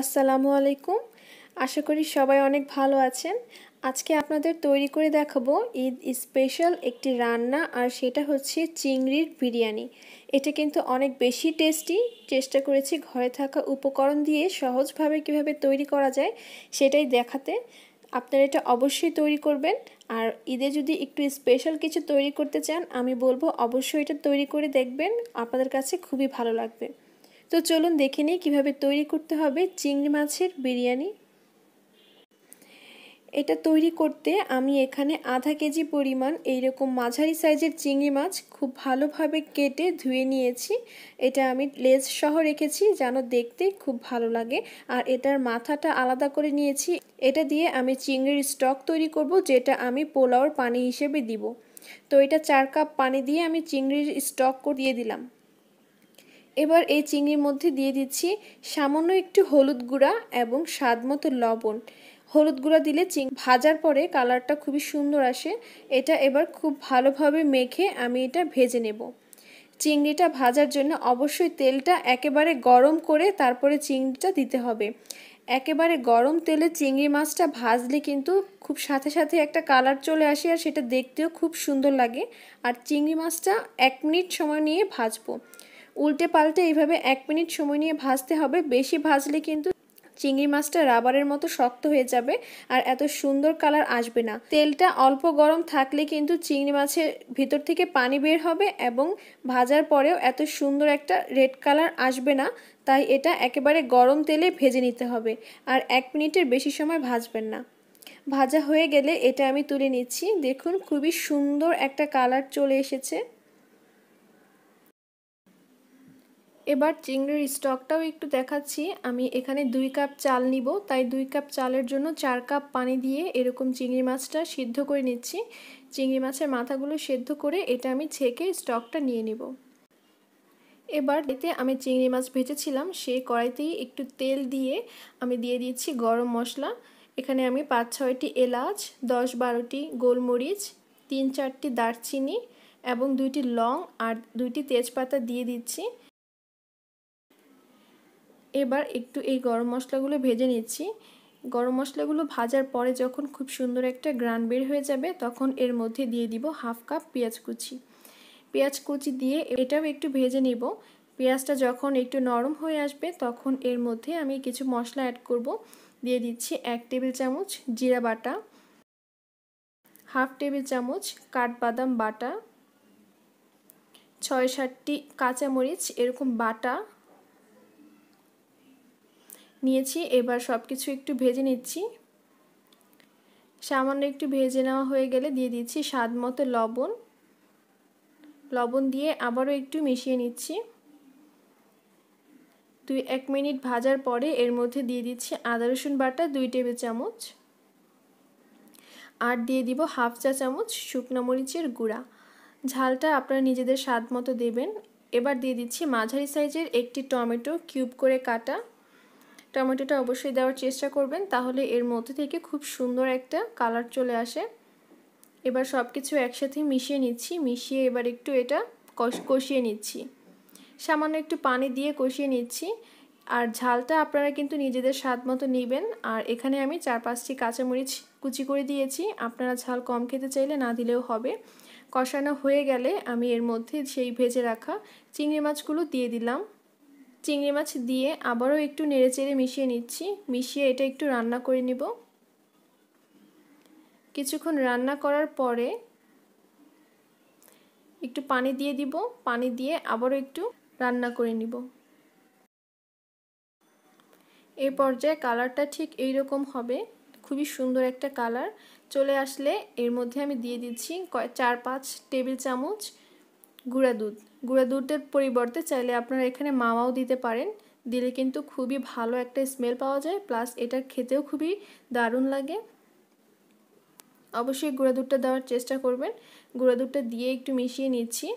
আসসালামু আলাইকুম আশা করি সবাই অনেক ভালো আছেন আজকে আপনাদের তৈরি করে দেখাবো ঈদ স্পেশাল একটি রান্না আর সেটা হচ্ছে চিংড়ির বিরিয়ানি এটা কিন্তু অনেক বেশি টেস্টি চেষ্টা করেছি ঘরে থাকা উপকরণ দিয়ে সহজভাবে কিভাবে তৈরি করা যায় সেটাই দেখাতে আপনারা এটা অবশ্যই তৈরি করবেন আর ঈদে যদি একটু স্পেশাল কিছু তৈরি করতে চান আমি বলবো অবশ্যই এটা তৈরি করে দেখবেন আপনাদের কাছে খুবই ভালো লাগবে তো চলুন দেখে নিই কীভাবে তৈরি করতে হবে চিংড়ি মাছের বিরিয়ানি এটা তৈরি করতে আমি এখানে আধা কেজি পরিমাণ এইরকম মাঝারি সাইজের চিংড়ি মাছ খুব ভালোভাবে কেটে ধুয়ে নিয়েছি এটা আমি লেজ সহ রেখেছি যেন দেখতে খুব ভালো লাগে আর এটার মাথাটা আলাদা করে নিয়েছি এটা দিয়ে আমি চিংড়ির স্টক তৈরি করব যেটা আমি পোলাওর পানি হিসেবে দিব তো এটা চার কাপ পানি দিয়ে আমি চিংড়ির স্টক দিয়ে দিলাম এবার এই চিংড়ির মধ্যে দিয়ে দিচ্ছি সামান্য একটু হলুদ গুঁড়া এবং স্বাদ মতো লবণ হলুদ গুঁড়া দিলে চিং ভাজার পরে কালারটা খুবই সুন্দর আসে এটা এবার খুব ভালোভাবে মেখে আমি এটা ভেজে নেব চিংড়িটা ভাজার জন্য অবশ্যই তেলটা একেবারে গরম করে তারপরে চিংড়িটা দিতে হবে একেবারে গরম তেলে চিংড়ি মাছটা ভাজলে কিন্তু খুব সাথে সাথে একটা কালার চলে আসে আর সেটা দেখতেও খুব সুন্দর লাগে আর চিংড়ি মাছটা এক মিনিট সময় নিয়ে ভাজবো উল্টে পাল্টে এইভাবে এক মিনিট সময় নিয়ে ভাজতে হবে বেশি ভাজলে কিন্তু চিংড়ি মাছটা রাবারের মতো শক্ত হয়ে যাবে আর এত সুন্দর কালার আসবে না তেলটা অল্প গরম থাকলে কিন্তু চিংড়ি মাছের ভিতর থেকে পানি বের হবে এবং ভাজার পরেও এত সুন্দর একটা রেড কালার আসবে না তাই এটা একেবারে গরম তেলে ভেজে নিতে হবে আর এক মিনিটের বেশি সময় ভাজবেন না ভাজা হয়ে গেলে এটা আমি তুলে নিচ্ছি দেখুন খুবই সুন্দর একটা কালার চলে এসেছে এবার চিংড়ির স্টকটাও একটু দেখাচ্ছি আমি এখানে দুই কাপ চাল নিব তাই দুই কাপ চালের জন্য চার কাপ পানি দিয়ে এরকম চিংড়ি মাছটা সিদ্ধ করে নিচ্ছি চিংড়ি মাছের মাথাগুলো সেদ্ধ করে এটা আমি ছেঁকে স্টকটা নিয়ে নিব এবার এতে আমি চিংড়ি মাছ ভেজেছিলাম সেই কড়াইতেই একটু তেল দিয়ে আমি দিয়ে দিচ্ছি গরম মশলা এখানে আমি পাঁচ ছয়টি এলাচ দশ বারোটি গোলমরিচ তিন চারটি দারচিনি এবং দুইটি লং আর দুইটি তেজপাতা দিয়ে দিচ্ছি এবার একটু এই গরম মশলাগুলো ভেজে নিচ্ছি গরম মশলাগুলো ভাজার পরে যখন খুব সুন্দর একটা গ্রান বের হয়ে যাবে তখন এর মধ্যে দিয়ে দিব হাফ কাপ পেঁয়াজ কুচি পেঁয়াজ কুচি দিয়ে এটাও একটু ভেজে নিব পেঁয়াজটা যখন একটু নরম হয়ে আসবে তখন এর মধ্যে আমি কিছু মশলা অ্যাড করব দিয়ে দিচ্ছি এক টেবিল চামচ জিরা বাটা হাফ টেবিল চামচ কাঠবাদাম বাটা ছয় সাতটি কাঁচামরিচ এরকম বাটা নিয়েছি এবার সব কিছু একটু ভেজে নিচ্ছি সামান্য একটু ভেজে নেওয়া হয়ে গেলে দিয়ে দিচ্ছি স্বাদ মতো লবণ লবণ দিয়ে আবারও একটু মিশিয়ে নিচ্ছি দুই এক মিনিট ভাজার পরে এর মধ্যে দিয়ে দিচ্ছি আদা রসুন বাটা দুই টেবিল চামচ আর দিয়ে দিব হাফ চা চামচ শুকনো মরিচের গুঁড়া ঝালটা আপনারা নিজেদের স্বাদ মতো দেবেন এবার দিয়ে দিচ্ছি মাঝারি সাইজের একটি টমেটো কিউব করে কাটা টমেটোটা অবশ্যই দেওয়ার চেষ্টা করবেন তাহলে এর মধ্যে থেকে খুব সুন্দর একটা কালার চলে আসে এবার সব কিছু একসাথে মিশিয়ে নিচ্ছি মিশিয়ে এবার একটু এটা কষিয়ে নিচ্ছি সামান্য একটু পানি দিয়ে কষিয়ে নিচ্ছি আর ঝালটা আপনারা কিন্তু নিজেদের স্বাদ মতো নেবেন আর এখানে আমি চার পাঁচটি কাঁচামরিচ কুচি করে দিয়েছি আপনারা ঝাল কম খেতে চাইলে না দিলেও হবে কষানো হয়ে গেলে আমি এর মধ্যে সেই ভেজে রাখা চিংড়ি মাছগুলো দিয়ে দিলাম চিংড়ি মাছ দিয়ে আবারও একটু নেড়েচেড়ে মিশিয়ে নিচ্ছি মিশিয়ে এটা একটু রান্না করে নিব কিছুক্ষণ রান্না করার পরে একটু পানি দিয়ে দিব পানি দিয়ে আবারও একটু রান্না করে নিব এই পর্যায়ে কালারটা ঠিক এই রকম হবে খুবই সুন্দর একটা কালার চলে আসলে এর মধ্যে আমি দিয়ে দিচ্ছি চার পাঁচ টেবিল চামচ গুঁড়া দুধ গুঁড়া দুধের পরিবর্তে চাইলে আপনারা এখানে মাওয়াও দিতে পারেন দিলে কিন্তু খুবই ভালো একটা স্মেল পাওয়া যায় প্লাস এটা খেতেও খুবই দারুণ লাগে অবশ্যই গুঁড়া দুধটা দেওয়ার চেষ্টা করবেন গুঁড়া দুধটা দিয়ে একটু মিশিয়ে নিচ্ছি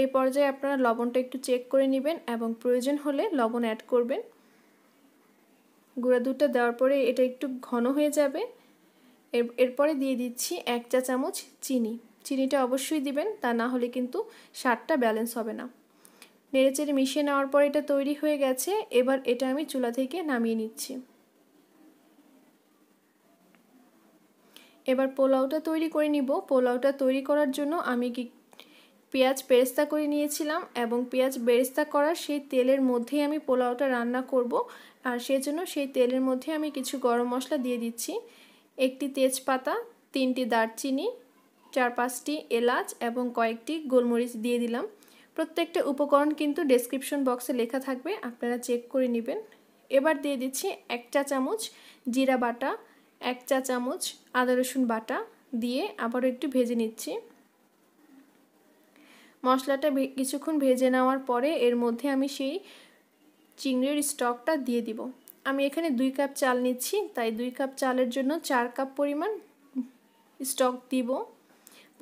এই পর্যায়ে আপনারা লবণটা একটু চেক করে নেবেন এবং প্রয়োজন হলে লবণ অ্যাড করবেন গুঁড়া দুধটা দেওয়ার পরে এটা একটু ঘন হয়ে যাবে এরপরে দিয়ে দিচ্ছি এক চা চামচ চিনি চিনিটা অবশ্যই দিবেন তা না হলে কিন্তু স্বাদটা ব্যালেন্স হবে না নেড়েচেড়ে মিশিয়ে নেওয়ার পর এটা তৈরি হয়ে গেছে এবার এটা আমি চুলা থেকে নামিয়ে নিচ্ছি এবার পোলাওটা তৈরি করে নিব পোলাওটা তৈরি করার জন্য আমি কি পেঁয়াজ বেরেস্তা করে নিয়েছিলাম এবং পেঁয়াজ বেরেস্তা করার সেই তেলের মধ্যেই আমি পোলাওটা রান্না করব আর সেজন্য সেই তেলের মধ্যে আমি কিছু গরম মশলা দিয়ে দিচ্ছি একটি তেজপাতা তিনটি দারচিনি চার পাঁচটি এলাচ এবং কয়েকটি গোলমরিচ দিয়ে দিলাম প্রত্যেকটা উপকরণ কিন্তু ডেসক্রিপশন বক্সে লেখা থাকবে আপনারা চেক করে নেবেন এবার দিয়ে দিচ্ছি এক চা চামচ জিরা বাটা এক চা চামচ আদা রসুন বাটা দিয়ে আবারও একটু ভেজে নিচ্ছি মশলাটা কিছুক্ষণ ভেজে নেওয়ার পরে এর মধ্যে আমি সেই চিংড়ির স্টকটা দিয়ে দিব আমি এখানে দুই কাপ চাল নিচ্ছি তাই দুই কাপ চালের জন্য চার কাপ পরিমাণ স্টক দিব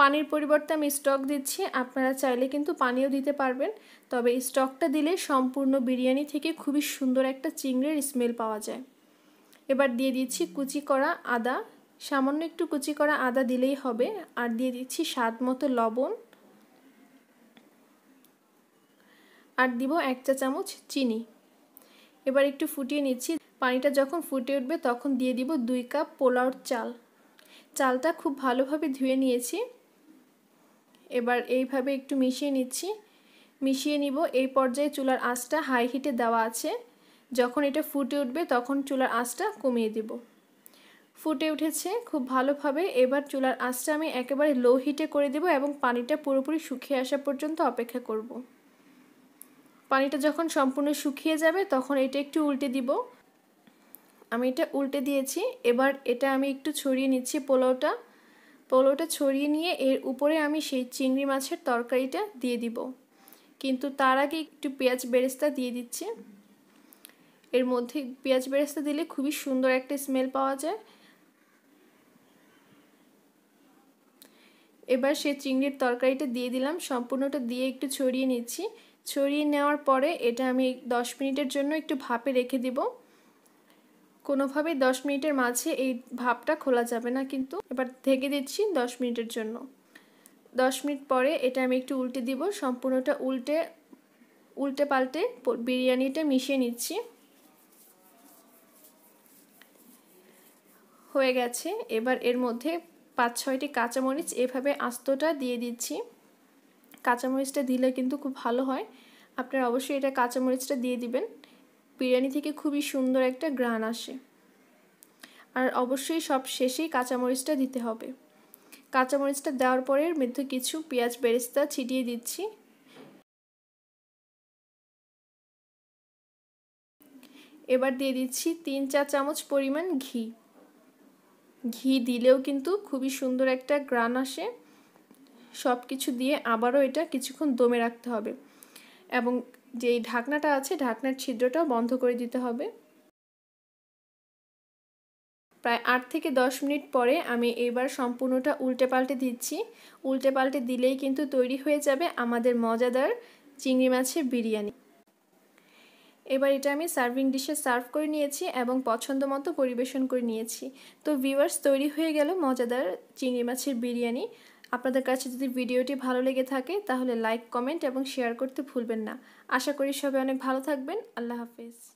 পানির পরিবর্তে আমি স্টক দিচ্ছি আপনারা চাইলে কিন্তু পানিও দিতে পারবেন তবে স্টকটা দিলে সম্পূর্ণ বিরিয়ানি থেকে খুবই সুন্দর একটা চিংড়ির স্মেল পাওয়া যায় এবার দিয়ে দিচ্ছি কুচি করা আদা সামান্য একটু কুচি করা আদা দিলেই হবে আর দিয়ে দিচ্ছি স্বাদ মতো লবণ আর দিব এক চা চামচ চিনি এবার একটু ফুটিয়ে নিচ্ছি পানিটা যখন ফুটে উঠবে তখন দিয়ে দিব দুই কাপ পোলাওর চাল চালটা খুব ভালোভাবে ধুয়ে নিয়েছি এবার এইভাবে একটু মিশিয়ে নিচ্ছি মিশিয়ে নিব এই পর্যায়ে চুলার আঁচটা হাই হিটে দেওয়া আছে যখন এটা ফুটে উঠবে তখন চুলার আঁচটা কমিয়ে দিব ফুটে উঠেছে খুব ভালোভাবে এবার চুলার আঁচটা আমি একেবারে লো হিটে করে দেব এবং পানিটা পুরোপুরি শুকিয়ে আসা পর্যন্ত অপেক্ষা করব। পানিটা যখন সম্পূর্ণ শুকিয়ে যাবে তখন এটা একটু উল্টে দিব আমি এটা উল্টে দিয়েছি এবার এটা আমি একটু ছড়িয়ে নিচ্ছি পোলাওটা পোলোটা ছড়িয়ে নিয়ে এর উপরে আমি সেই চিংড়ি মাছের তরকারিটা দিয়ে দিব কিন্তু তার আগে একটু পেঁয়াজ বেরেস্তা দিয়ে দিচ্ছি এর মধ্যে পেঁয়াজ বেরেস্তা দিলে খুবই সুন্দর একটা স্মেল পাওয়া যায় এবার সে চিংড়ির তরকারিটা দিয়ে দিলাম সম্পূর্ণটা দিয়ে একটু ছড়িয়ে নিচ্ছি ছড়িয়ে নেওয়ার পরে এটা আমি দশ মিনিটের জন্য একটু ভাপে রেখে দিব কোনোভাবেই দশ মিনিটের মাঝে এই ভাপটা খোলা যাবে না কিন্তু এবার ঢেকে দিচ্ছি দশ মিনিটের জন্য দশ মিনিট পরে এটা আমি একটু উল্টে দিব সম্পূর্ণটা উল্টে উল্টে পাল্টে বিরিয়ানিটা মিশিয়ে নিচ্ছি হয়ে গেছে এবার এর মধ্যে পাঁচ ছয়টি কাঁচামরিচ এভাবে আস্তটা দিয়ে দিচ্ছি কাঁচামরিচটা দিলে কিন্তু খুব ভালো হয় আপনারা অবশ্যই এটা কাঁচামরিচটা দিয়ে দিবেন বিরিয়ানি থেকে খুবই সুন্দর একটা গ্রান আসে আর অবশ্যই সব শেষেই কাঁচামরিচটা দিতে হবে কাঁচামরিচটা দেওয়ার পরে মধ্যে কিছু পেঁয়াজ বেরেস্তা ছিটিয়ে দিচ্ছি এবার দিয়ে দিচ্ছি তিন চা চামচ পরিমাণ ঘি ঘি দিলেও কিন্তু খুবই সুন্দর একটা গ্রান আসে সব কিছু দিয়ে আবারও এটা কিছুক্ষণ দমে রাখতে হবে এবং যে এই ঢাকনাটা আছে ঢাকনার ছিদ্রটাও বন্ধ করে দিতে হবে প্রায় আট থেকে দশ মিনিট পরে আমি এবার সম্পূর্ণটা উল্টে পাল্টে দিচ্ছি উল্টে পাল্টে দিলেই কিন্তু তৈরি হয়ে যাবে আমাদের মজাদার চিংড়ি মাছের বিরিয়ানি এবার এটা আমি সার্ভিং ডিশে সার্ভ করে নিয়েছি এবং পছন্দ মতো পরিবেশন করে নিয়েছি তো ভিউয়ার্স তৈরি হয়ে গেল মজাদার চিংড়ি মাছের বিরিয়ানি আপনাদের কাছে যদি ভিডিওটি ভালো লেগে থাকে তাহলে লাইক কমেন্ট এবং শেয়ার করতে ভুলবেন না আশা করি সবাই অনেক ভালো থাকবেন আল্লাহ হাফেজ